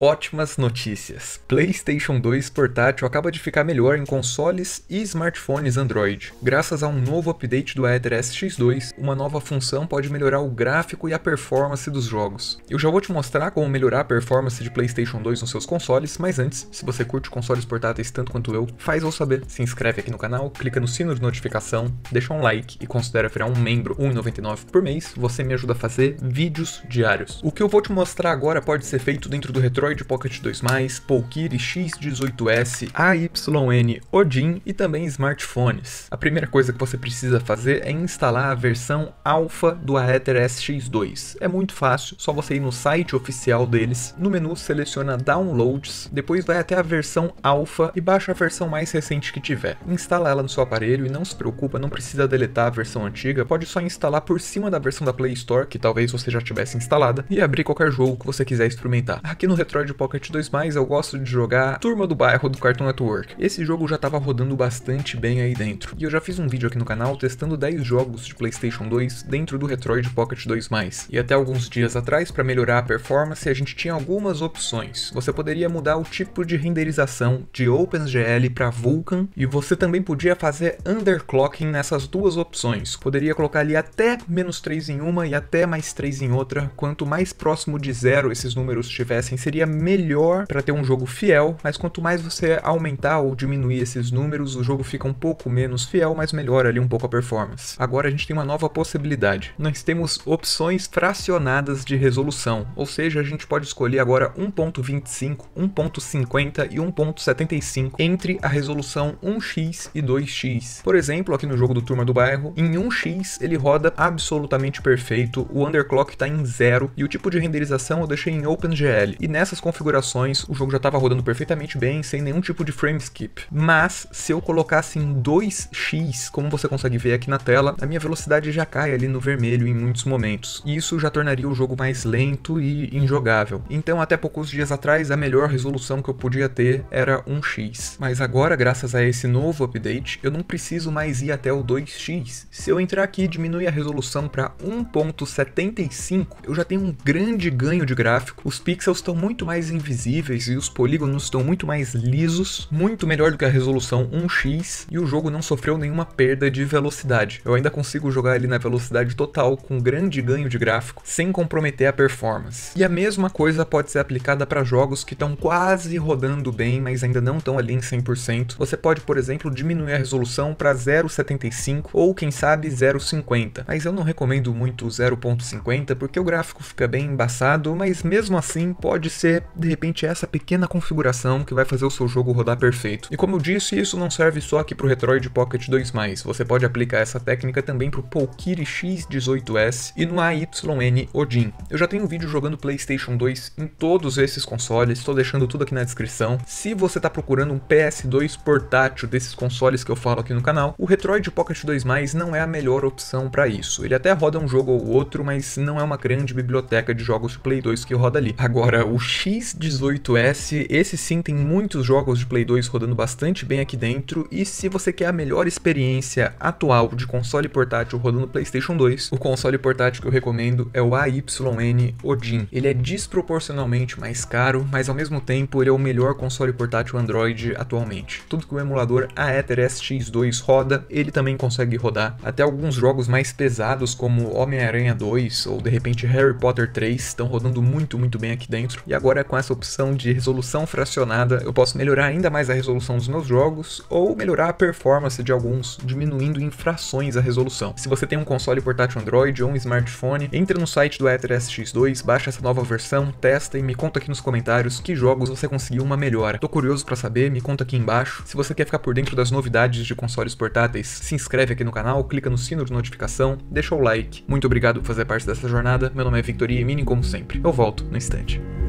Ótimas notícias! PlayStation 2 portátil acaba de ficar melhor em consoles e smartphones Android. Graças a um novo update do Aether SX2, uma nova função pode melhorar o gráfico e a performance dos jogos. Eu já vou te mostrar como melhorar a performance de PlayStation 2 nos seus consoles, mas antes, se você curte consoles portáteis tanto quanto eu, faz ou saber. Se inscreve aqui no canal, clica no sino de notificação, deixa um like e considera virar um membro 1,99 por mês, você me ajuda a fazer vídeos diários. O que eu vou te mostrar agora pode ser feito dentro do Retro Android Pocket 2+, Polkiri X18S, AYN, Odin e também smartphones. A primeira coisa que você precisa fazer é instalar a versão alfa do Aether SX2. É muito fácil, só você ir no site oficial deles, no menu seleciona Downloads, depois vai até a versão alfa e baixa a versão mais recente que tiver. Instala ela no seu aparelho e não se preocupa, não precisa deletar a versão antiga, pode só instalar por cima da versão da Play Store, que talvez você já tivesse instalada, e abrir qualquer jogo que você quiser experimentar. Aqui no Retro Metroid Pocket 2+, eu gosto de jogar Turma do Bairro do Cartoon Network. Esse jogo já estava rodando bastante bem aí dentro, e eu já fiz um vídeo aqui no canal testando 10 jogos de Playstation 2 dentro do Retroid Pocket 2+. E até alguns dias atrás, para melhorar a performance, a gente tinha algumas opções. Você poderia mudar o tipo de renderização de OpenGL para Vulkan, e você também podia fazer underclocking nessas duas opções. Poderia colocar ali até menos 3 em uma e até mais 3 em outra. Quanto mais próximo de zero esses números estivessem, seria melhor para ter um jogo fiel, mas quanto mais você aumentar ou diminuir esses números, o jogo fica um pouco menos fiel, mas melhora ali um pouco a performance. Agora a gente tem uma nova possibilidade. Nós temos opções fracionadas de resolução, ou seja, a gente pode escolher agora 1.25, 1.50 e 1.75 entre a resolução 1x e 2x. Por exemplo, aqui no jogo do Turma do Bairro, em 1x ele roda absolutamente perfeito, o underclock está em zero e o tipo de renderização eu deixei em OpenGL. E nessa essas configurações, o jogo já estava rodando perfeitamente bem, sem nenhum tipo de frame skip. Mas, se eu colocasse em 2x, como você consegue ver aqui na tela, a minha velocidade já cai ali no vermelho em muitos momentos. E isso já tornaria o jogo mais lento e injogável. Então, até poucos dias atrás, a melhor resolução que eu podia ter era 1x. Mas agora, graças a esse novo update, eu não preciso mais ir até o 2x. Se eu entrar aqui e diminuir a resolução para 1.75, eu já tenho um grande ganho de gráfico, os pixels estão muito mais invisíveis e os polígonos estão muito mais lisos, muito melhor do que a resolução 1x, e o jogo não sofreu nenhuma perda de velocidade. Eu ainda consigo jogar ele na velocidade total, com grande ganho de gráfico, sem comprometer a performance. E a mesma coisa pode ser aplicada para jogos que estão quase rodando bem, mas ainda não estão ali em 100%. Você pode, por exemplo, diminuir a resolução para 0,75 ou quem sabe 0,50. Mas eu não recomendo muito 0,50 porque o gráfico fica bem embaçado, mas mesmo assim pode ser ser, de repente, essa pequena configuração que vai fazer o seu jogo rodar perfeito. E como eu disse, isso não serve só aqui para o Retroid Pocket 2+, você pode aplicar essa técnica também para o Polkiri X18S e no AYN Odin. Eu já tenho um vídeo jogando Playstation 2 em todos esses consoles, estou deixando tudo aqui na descrição. Se você está procurando um PS2 portátil desses consoles que eu falo aqui no canal, o Retroid Pocket 2+, não é a melhor opção para isso. Ele até roda um jogo ou outro, mas não é uma grande biblioteca de jogos Play 2 que roda ali. Agora, o X18S, esse sim tem muitos jogos de Play 2 rodando bastante bem aqui dentro, e se você quer a melhor experiência atual de console portátil rodando PlayStation 2, o console portátil que eu recomendo é o AYN Odin. Ele é desproporcionalmente mais caro, mas ao mesmo tempo ele é o melhor console portátil Android atualmente. Tudo que o emulador Aether SX2 roda, ele também consegue rodar. Até alguns jogos mais pesados como Homem-Aranha 2 ou de repente Harry Potter 3 estão rodando muito, muito bem aqui dentro. E agora agora com essa opção de resolução fracionada, eu posso melhorar ainda mais a resolução dos meus jogos ou melhorar a performance de alguns, diminuindo em frações a resolução. Se você tem um console portátil Android ou um smartphone, entre no site do ethersx SX2, baixa essa nova versão, testa e me conta aqui nos comentários que jogos você conseguiu uma melhora. Tô curioso para saber, me conta aqui embaixo. Se você quer ficar por dentro das novidades de consoles portáteis, se inscreve aqui no canal, clica no sino de notificação, deixa o like. Muito obrigado por fazer parte dessa jornada. Meu nome é Victoria Mini como sempre. Eu volto no instante.